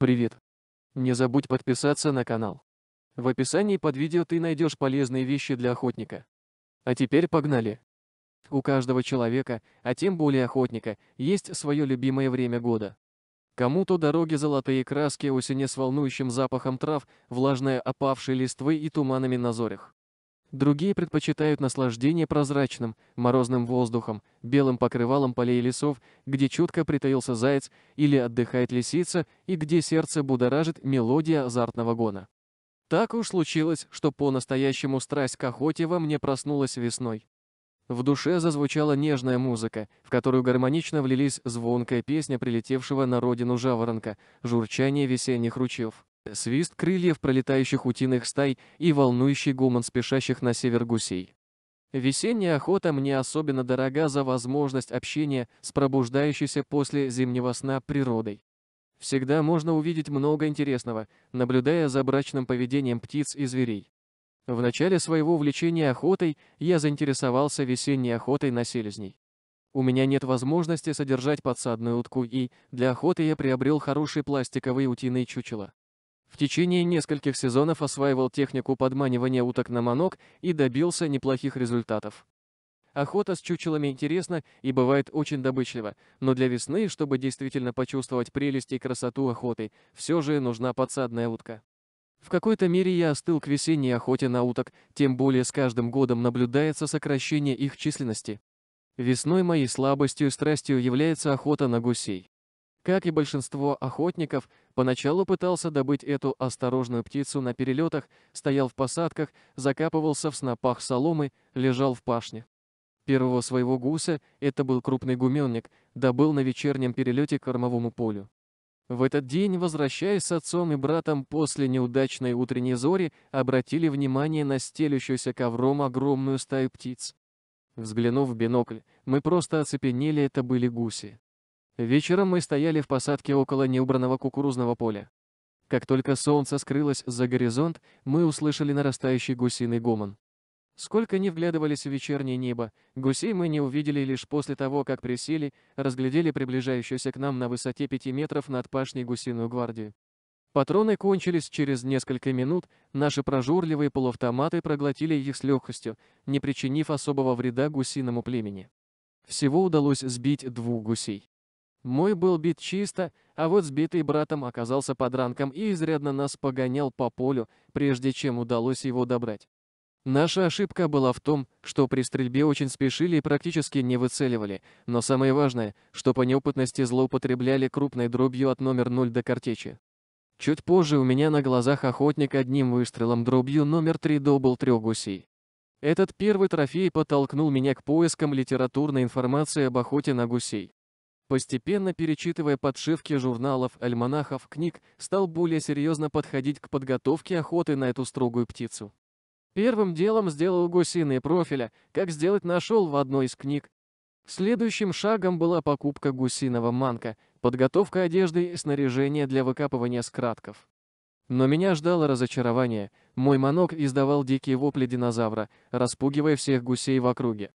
Привет! Не забудь подписаться на канал. В описании под видео ты найдешь полезные вещи для охотника. А теперь погнали! У каждого человека, а тем более охотника, есть свое любимое время года. Кому-то дороги золотые краски осени с волнующим запахом трав, влажная опавшей листвы и туманами на зорях. Другие предпочитают наслаждение прозрачным, морозным воздухом, белым покрывалом полей лесов, где чутко притаился заяц или отдыхает лисица и где сердце будоражит мелодия азартного гона. Так уж случилось, что по-настоящему страсть к охоте во мне проснулась весной. В душе зазвучала нежная музыка, в которую гармонично влились звонкая песня прилетевшего на родину жаворонка, журчание весенних ручьев свист крыльев пролетающих утиных стай и волнующий гомон спешащих на север гусей. Весенняя охота мне особенно дорога за возможность общения с пробуждающейся после зимнего сна природой. Всегда можно увидеть много интересного, наблюдая за брачным поведением птиц и зверей. В начале своего увлечения охотой я заинтересовался весенней охотой на селезней. У меня нет возможности содержать подсадную утку, и для охоты я приобрел хорошие пластиковые утиные чучела. В течение нескольких сезонов осваивал технику подманивания уток на манок и добился неплохих результатов. Охота с чучелами интересна и бывает очень добычлива, но для весны, чтобы действительно почувствовать прелесть и красоту охоты, все же нужна подсадная утка. В какой-то мере я остыл к весенней охоте на уток, тем более с каждым годом наблюдается сокращение их численности. Весной моей слабостью и страстью является охота на гусей. Как и большинство охотников, поначалу пытался добыть эту осторожную птицу на перелетах, стоял в посадках, закапывался в снопах соломы, лежал в пашне. Первого своего гуся, это был крупный гуменник, добыл на вечернем перелете к кормовому полю. В этот день, возвращаясь с отцом и братом после неудачной утренней зори, обратили внимание на стелющуюся ковром огромную стаю птиц. Взглянув в бинокль, мы просто оцепенели, это были гуси. Вечером мы стояли в посадке около неубранного кукурузного поля. Как только солнце скрылось за горизонт, мы услышали нарастающий гусиный гуман. Сколько ни вглядывались в вечернее небо, гусей мы не увидели лишь после того, как присели, разглядели приближающуюся к нам на высоте пяти метров над пашней гусиную гвардию. Патроны кончились через несколько минут, наши прожорливые полуавтоматы проглотили их с легкостью, не причинив особого вреда гусиному племени. Всего удалось сбить двух гусей. Мой был бит чисто, а вот сбитый братом оказался под ранком и изрядно нас погонял по полю, прежде чем удалось его добрать. Наша ошибка была в том, что при стрельбе очень спешили и практически не выцеливали, но самое важное, что по неопытности злоупотребляли крупной дробью от номер 0 до картечи. Чуть позже у меня на глазах охотник одним выстрелом дробью номер 3 добыл трех гусей. Этот первый трофей подтолкнул меня к поискам литературной информации об охоте на гусей. Постепенно перечитывая подшивки журналов, альманахов, книг, стал более серьезно подходить к подготовке охоты на эту строгую птицу. Первым делом сделал гусиные профиля, как сделать нашел в одной из книг. Следующим шагом была покупка гусиного манка, подготовка одежды и снаряжение для выкапывания скратков. Но меня ждало разочарование. Мой манок издавал дикие вопли динозавра, распугивая всех гусей в округе.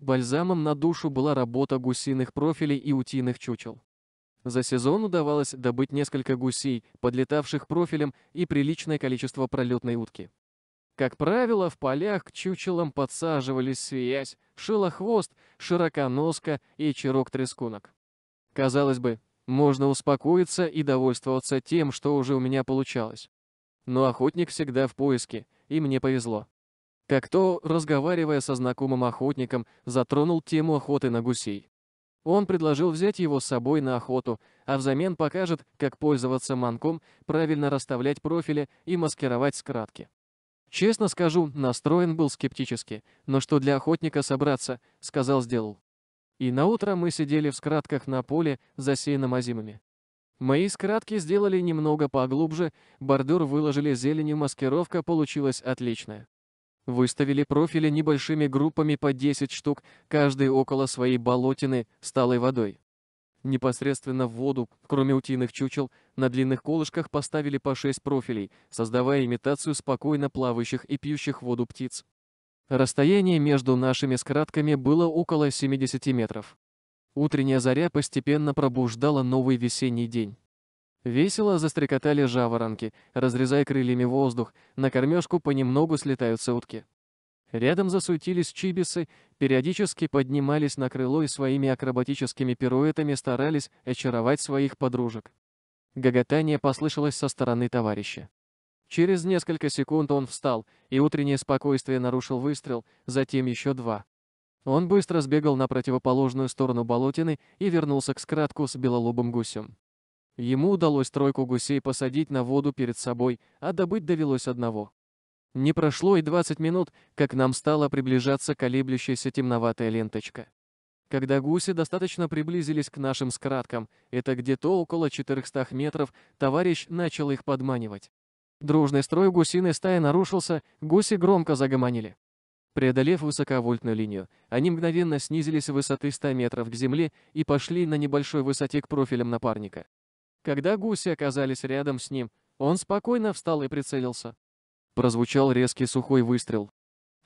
Бальзамом на душу была работа гусиных профилей и утиных чучел. За сезон удавалось добыть несколько гусей, подлетавших профилем, и приличное количество пролетной утки. Как правило, в полях к чучелам подсаживались свиясь, шилохвост, широконоска и черок трескунок Казалось бы, можно успокоиться и довольствоваться тем, что уже у меня получалось. Но охотник всегда в поиске, и мне повезло как то, разговаривая со знакомым охотником, затронул тему охоты на гусей. Он предложил взять его с собой на охоту, а взамен покажет, как пользоваться манком, правильно расставлять профили и маскировать скратки. Честно скажу, настроен был скептически, но что для охотника собраться, сказал, сделал. И на утро мы сидели в скратках на поле, засеянном озимами. Мои скратки сделали немного поглубже, бордюр выложили зеленью, маскировка получилась отличная. Выставили профили небольшими группами по 10 штук, каждый около своей болотины, сталой водой. Непосредственно в воду, кроме утиных чучел, на длинных колышках поставили по 6 профилей, создавая имитацию спокойно плавающих и пьющих воду птиц. Расстояние между нашими скратками было около 70 метров. Утренняя заря постепенно пробуждала новый весенний день. Весело застрекотали жаворонки, разрезая крыльями воздух, на кормежку понемногу слетаются утки. Рядом засуетились чибисы, периодически поднимались на крыло и своими акробатическими пируэтами старались очаровать своих подружек. Гоготание послышалось со стороны товарища. Через несколько секунд он встал, и утреннее спокойствие нарушил выстрел, затем еще два. Он быстро сбегал на противоположную сторону болотины и вернулся к скратку с белолобым гусем. Ему удалось тройку гусей посадить на воду перед собой, а добыть довелось одного. Не прошло и 20 минут, как нам стала приближаться колеблющаяся темноватая ленточка. Когда гуси достаточно приблизились к нашим скраткам, это где-то около 400 метров, товарищ начал их подманивать. Дружный строй гусиной стаи нарушился, гуси громко загомонили. Преодолев высоковольтную линию, они мгновенно снизились с высоты 100 метров к земле и пошли на небольшой высоте к профилям напарника. Когда гуси оказались рядом с ним, он спокойно встал и прицелился. Прозвучал резкий сухой выстрел.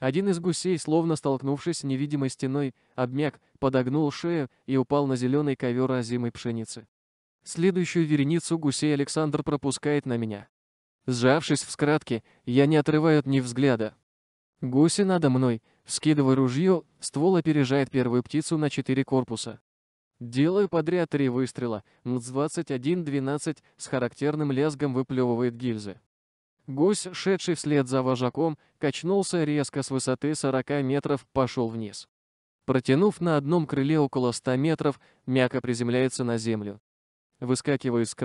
Один из гусей, словно столкнувшись с невидимой стеной, обмяк, подогнул шею и упал на зеленый ковер озимой пшеницы. Следующую вереницу гусей Александр пропускает на меня. Сжавшись в скратке, я не отрываю от них взгляда. Гуси надо мной, вскидывая ружье, ствол опережает первую птицу на четыре корпуса. Делаю подряд три выстрела, МЦ-21-12 с характерным лязгом выплевывает гильзы. Гусь, шедший вслед за вожаком, качнулся резко с высоты 40 метров, пошел вниз. Протянув на одном крыле около 100 метров, мягко приземляется на землю. Выскакиваю из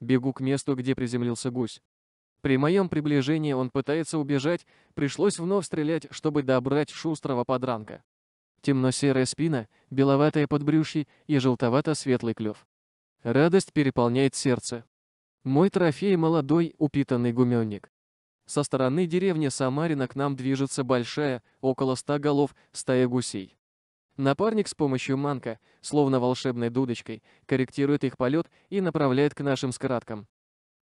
бегу к месту, где приземлился гусь. При моем приближении он пытается убежать, пришлось вновь стрелять, чтобы добрать шустрого подранка темно-серая спина, беловатое подбрюшье и желтовато-светлый клюв. Радость переполняет сердце. Мой трофей – молодой, упитанный гуменник. Со стороны деревни Самарина к нам движется большая, около ста голов, стая гусей. Напарник с помощью манка, словно волшебной дудочкой, корректирует их полет и направляет к нашим скараткам.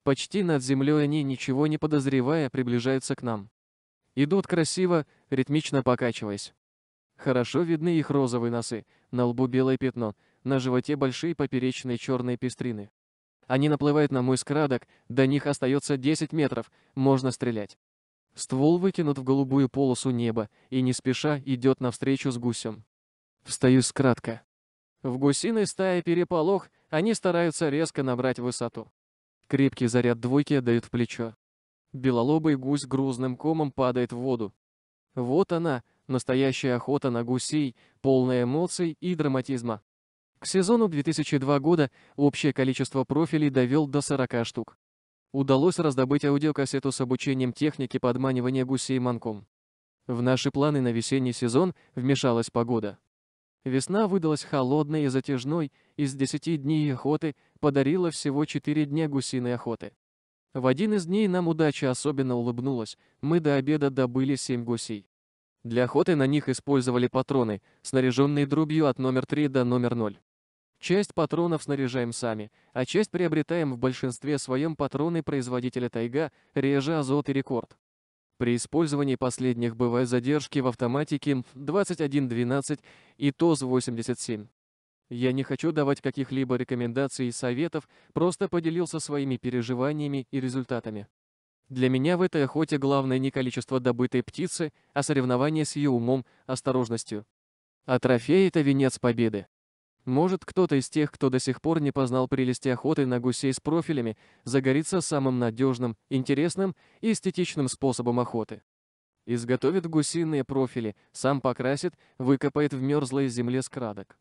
Почти над землей они, ничего не подозревая, приближаются к нам. Идут красиво, ритмично покачиваясь. Хорошо видны их розовые носы, на лбу белое пятно, на животе большие поперечные черные пестрины. Они наплывают на мой скрадок, до них остается 10 метров, можно стрелять. Ствол выкинут в голубую полосу неба и не спеша идет навстречу с гусем. Встаю скратко. В гусиной стае переполох, они стараются резко набрать высоту. Крепкий заряд двойки дают в плечо. Белолобый гусь грузным комом падает в воду. Вот она, настоящая охота на гусей, полная эмоций и драматизма. К сезону 2002 года общее количество профилей довел до 40 штук. Удалось раздобыть аудиокассету с обучением техники подманивания гусей манком. В наши планы на весенний сезон вмешалась погода. Весна выдалась холодной и затяжной, из 10 дней охоты подарила всего 4 дня гусиной охоты. В один из дней нам удача особенно улыбнулась, мы до обеда добыли 7 гусей. Для охоты на них использовали патроны, снаряженные дробью от номер 3 до номер 0. Часть патронов снаряжаем сами, а часть приобретаем в большинстве своем патроны производителя Тайга, реже Азот и Рекорд. При использовании последних бывают задержки в автоматике МФ-2112 и ТОЗ-87. Я не хочу давать каких-либо рекомендаций и советов, просто поделился своими переживаниями и результатами. Для меня в этой охоте главное не количество добытой птицы, а соревнование с ее умом, осторожностью. А трофей — это венец победы. Может, кто-то из тех, кто до сих пор не познал прелести охоты на гусей с профилями, загорится самым надежным, интересным и эстетичным способом охоты. Изготовит гусиные профили, сам покрасит, выкопает в мерзлой земле скрадок.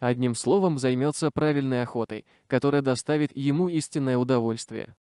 Одним словом, займется правильной охотой, которая доставит ему истинное удовольствие.